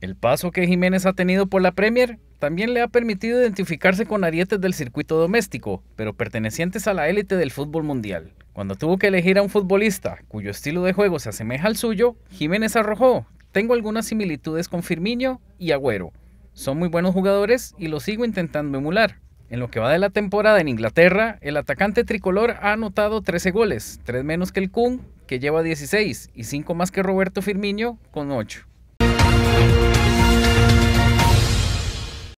El paso que Jiménez ha tenido por la Premier también le ha permitido identificarse con arietes del circuito doméstico, pero pertenecientes a la élite del fútbol mundial. Cuando tuvo que elegir a un futbolista cuyo estilo de juego se asemeja al suyo, Jiménez arrojó, tengo algunas similitudes con Firmino y Agüero. Son muy buenos jugadores y los sigo intentando emular. En lo que va de la temporada en Inglaterra, el atacante tricolor ha anotado 13 goles, 3 menos que el Kun, que lleva 16, y 5 más que Roberto Firmino, con 8.